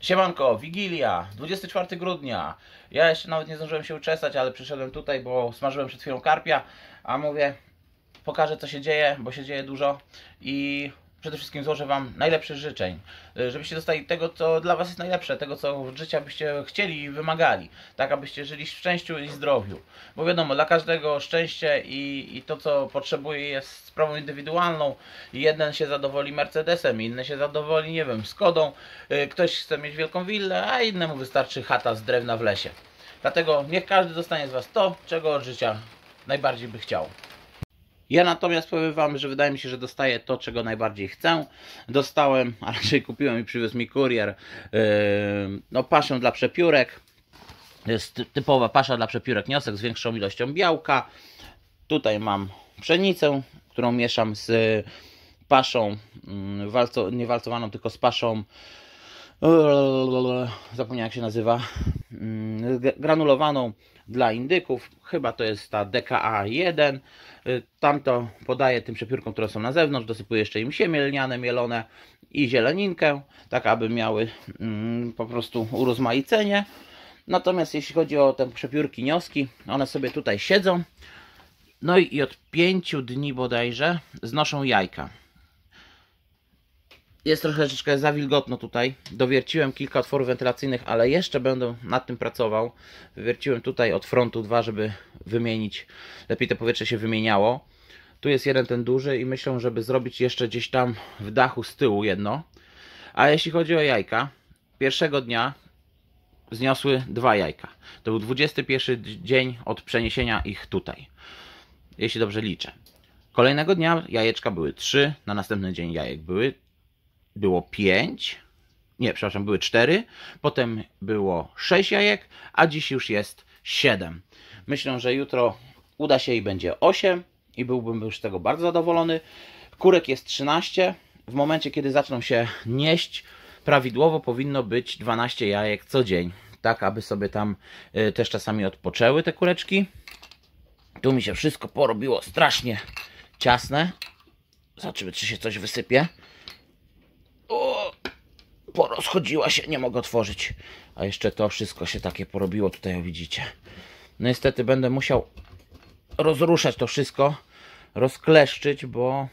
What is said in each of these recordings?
Siemanko, Wigilia, 24 grudnia. Ja jeszcze nawet nie zdążyłem się uczesać, ale przyszedłem tutaj, bo smażyłem przed chwilą karpia, a mówię, pokażę co się dzieje, bo się dzieje dużo i przede wszystkim złożę Wam najlepszych życzeń, y, żebyście dostali tego, co dla Was jest najlepsze, tego, co od życia byście chcieli i wymagali, tak abyście żyli w szczęściu i zdrowiu. Bo wiadomo, dla każdego szczęście i, i to, co potrzebuje jest sprawą indywidualną. Jeden się zadowoli Mercedesem, inny się zadowoli, nie wiem, Skodą, y, ktoś chce mieć wielką willę, a innemu wystarczy chata z drewna w lesie. Dlatego niech każdy dostanie z Was to, czego od życia najbardziej by chciał. Ja natomiast powiem Wam, że wydaje mi się, że dostaję to, czego najbardziej chcę. Dostałem, a raczej kupiłem i przywiózł mi kurier, yy, no paszę dla przepiórek. To jest typowa pasza dla przepiórek niosek z większą ilością białka. Tutaj mam pszenicę, którą mieszam z paszą, mm, walco, nie walcowaną, tylko z paszą zapomniałem jak się nazywa, mm, granulowaną dla indyków, chyba to jest ta DKA1, y, tamto podaję tym przepiórkom, które są na zewnątrz, dosypuję jeszcze im siemię lniane, mielone i zieleninkę, tak aby miały mm, po prostu urozmaicenie. Natomiast jeśli chodzi o te przepiórki nioski, one sobie tutaj siedzą, no i od 5 dni bodajże znoszą jajka jest troszeczkę za wilgotno tutaj. Dowierciłem kilka otworów wentylacyjnych, ale jeszcze będę nad tym pracował. Wywierciłem tutaj od frontu dwa, żeby wymienić, lepiej to powietrze się wymieniało. Tu jest jeden ten duży i myślę, żeby zrobić jeszcze gdzieś tam w dachu z tyłu jedno. A jeśli chodzi o jajka, pierwszego dnia zniosły dwa jajka. To był 21 dzień od przeniesienia ich tutaj, jeśli dobrze liczę. Kolejnego dnia jajeczka były trzy. na następny dzień jajek były było 5, nie, przepraszam, były 4, potem było 6 jajek, a dziś już jest 7. Myślę, że jutro uda się i będzie 8 i byłbym już z tego bardzo zadowolony. Kurek jest 13. W momencie, kiedy zaczną się nieść, prawidłowo powinno być 12 jajek co dzień. Tak, aby sobie tam y, też czasami odpoczęły te kureczki. Tu mi się wszystko porobiło strasznie ciasne. Zobaczymy, czy się coś wysypie porozchodziła się, nie mogę otworzyć. A jeszcze to wszystko się takie porobiło, tutaj widzicie. No niestety będę musiał rozruszać to wszystko, rozkleszczyć, bo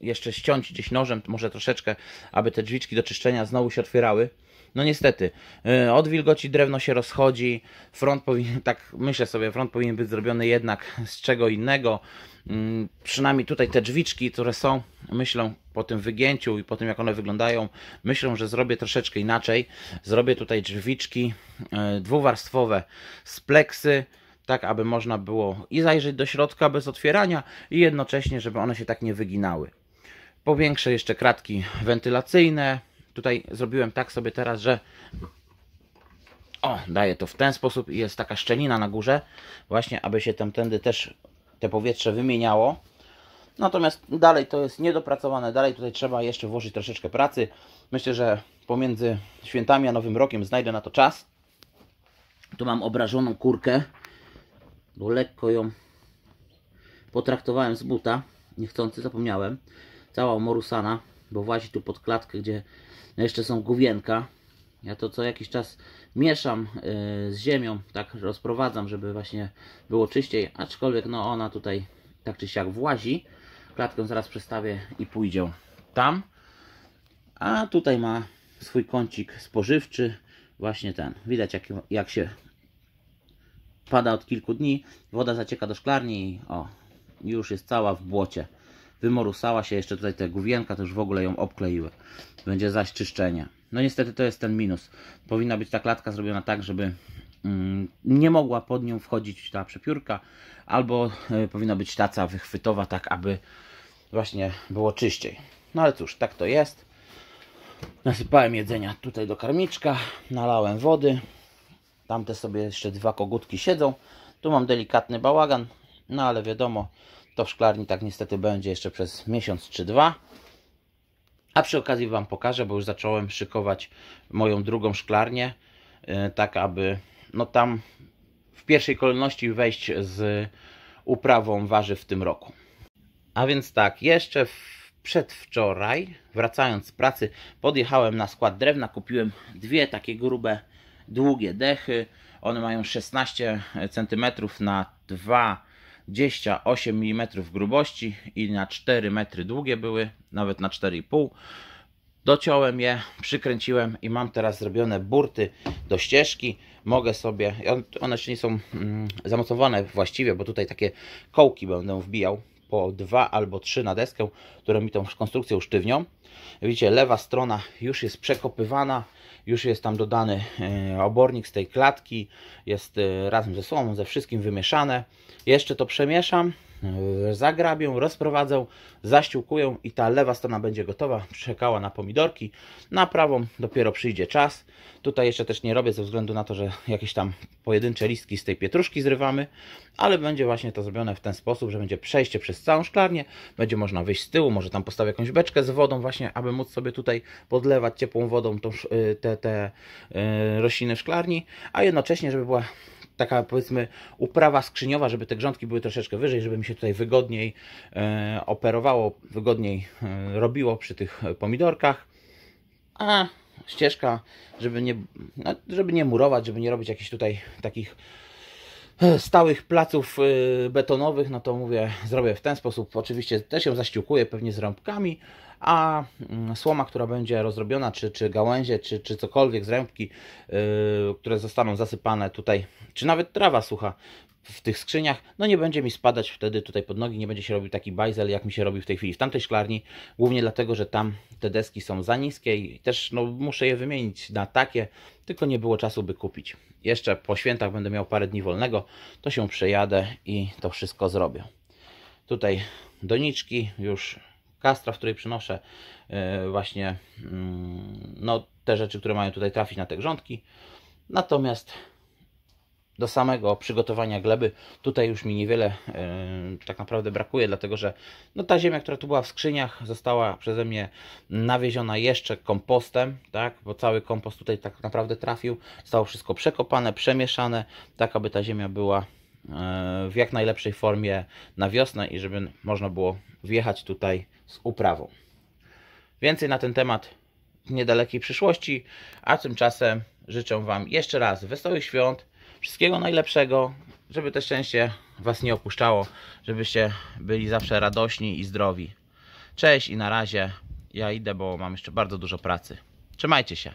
jeszcze ściąć gdzieś nożem, może troszeczkę, aby te drzwiczki do czyszczenia znowu się otwierały. No niestety, y, od wilgoci drewno się rozchodzi, front powinien, tak myślę sobie, front powinien być zrobiony jednak z czego innego. Mm, przynajmniej tutaj te drzwiczki, które są, myślą po tym wygięciu i po tym jak one wyglądają, myślą, że zrobię troszeczkę inaczej. Zrobię tutaj drzwiczki e, dwuwarstwowe z pleksy, tak aby można było i zajrzeć do środka bez otwierania i jednocześnie, żeby one się tak nie wyginały. Powiększę jeszcze kratki wentylacyjne. Tutaj zrobiłem tak sobie teraz, że o, daję to w ten sposób i jest taka szczelina na górze, właśnie aby się tamtędy też te powietrze wymieniało. Natomiast dalej to jest niedopracowane, dalej tutaj trzeba jeszcze włożyć troszeczkę pracy. Myślę, że pomiędzy świętami a Nowym Rokiem znajdę na to czas. Tu mam obrażoną kurkę, bo no, lekko ją potraktowałem z buta, niechcący zapomniałem. Cała morusana bo włazi tu pod klatkę, gdzie jeszcze są główienka. Ja to co jakiś czas mieszam e, z ziemią, tak rozprowadzam, żeby właśnie było czyściej, aczkolwiek no ona tutaj tak czy siak włazi klatkę zaraz przestawię i pójdzie tam. A tutaj ma swój kącik spożywczy, właśnie ten. Widać jak, jak się pada od kilku dni, woda zacieka do szklarni i o, już jest cała w błocie. Wymorusała się, jeszcze tutaj te główienka to już w ogóle ją obkleiły. Będzie zaś czyszczenie. No niestety to jest ten minus. Powinna być ta klatka zrobiona tak, żeby Mm, nie mogła pod nią wchodzić ta przepiórka, albo e, powinna być taca wychwytowa, tak aby właśnie było czyściej. No ale cóż, tak to jest. Nasypałem jedzenia tutaj do karmiczka, nalałem wody. Tamte sobie jeszcze dwa kogutki siedzą. Tu mam delikatny bałagan, no ale wiadomo, to w szklarni tak niestety będzie jeszcze przez miesiąc czy dwa. A przy okazji Wam pokażę, bo już zacząłem szykować moją drugą szklarnię, e, tak aby no tam w pierwszej kolejności wejść z uprawą warzyw w tym roku. A więc tak, jeszcze w, przedwczoraj, wracając z pracy, podjechałem na skład drewna, kupiłem dwie takie grube, długie dechy. One mają 16 cm na 2,28 mm grubości i na 4 metry długie były, nawet na 4,5 Dociąłem je, przykręciłem i mam teraz zrobione burty do ścieżki. Mogę sobie, one jeszcze nie są mm, zamocowane właściwie, bo tutaj takie kołki będę wbijał po dwa albo trzy na deskę, które mi tą konstrukcję usztywnią. Widzicie, lewa strona już jest przekopywana, już jest tam dodany e, obornik z tej klatki, jest e, razem ze sobą, ze wszystkim wymieszane. Jeszcze to przemieszam, E, zagrabią, rozprowadzą, zaściółkują i ta lewa strona będzie gotowa, czekała na pomidorki. Na prawą dopiero przyjdzie czas. Tutaj jeszcze też nie robię ze względu na to, że jakieś tam pojedyncze listki z tej pietruszki zrywamy, ale będzie właśnie to zrobione w ten sposób, że będzie przejście przez całą szklarnię, będzie można wyjść z tyłu, może tam postawię jakąś beczkę z wodą właśnie, aby móc sobie tutaj podlewać ciepłą wodą tą, y, te, te y, rośliny w szklarni, a jednocześnie, żeby była taka powiedzmy uprawa skrzyniowa, żeby te grządki były troszeczkę wyżej, żeby mi się tutaj wygodniej e, operowało, wygodniej e, robiło przy tych pomidorkach. A ścieżka, żeby nie, no, żeby nie murować, żeby nie robić jakichś tutaj takich e, stałych placów betonowych, no to mówię, zrobię w ten sposób. Oczywiście też ją zaściukuję pewnie z rąbkami, a mm, słoma, która będzie rozrobiona, czy, czy gałęzie, czy, czy cokolwiek zrębki, yy, które zostaną zasypane tutaj, czy nawet trawa sucha w tych skrzyniach, no nie będzie mi spadać wtedy tutaj pod nogi, nie będzie się robił taki bajzel, jak mi się robi w tej chwili w tamtej szklarni, głównie dlatego, że tam te deski są za niskie i też no, muszę je wymienić na takie, tylko nie było czasu, by kupić. Jeszcze po świętach będę miał parę dni wolnego, to się przejadę i to wszystko zrobię. Tutaj doniczki już kastra, w której przynoszę e, właśnie mm, no, te rzeczy, które mają tutaj trafić na te grządki. Natomiast do samego przygotowania gleby tutaj już mi niewiele yy, tak naprawdę brakuje, dlatego że no, ta ziemia, która tu była w skrzyniach, została przeze mnie nawieziona jeszcze kompostem, tak, bo cały kompost tutaj tak naprawdę trafił, zostało wszystko przekopane, przemieszane, tak aby ta ziemia była E, w jak najlepszej formie na wiosnę i żeby można było wjechać tutaj z uprawą. Więcej na ten temat w niedalekiej przyszłości, a tymczasem życzę Wam jeszcze raz wesołych świąt, wszystkiego najlepszego, żeby to szczęście Was nie opuszczało, żebyście byli zawsze radośni i zdrowi. Cześć i na razie. Ja idę, bo mam jeszcze bardzo dużo pracy. Trzymajcie się.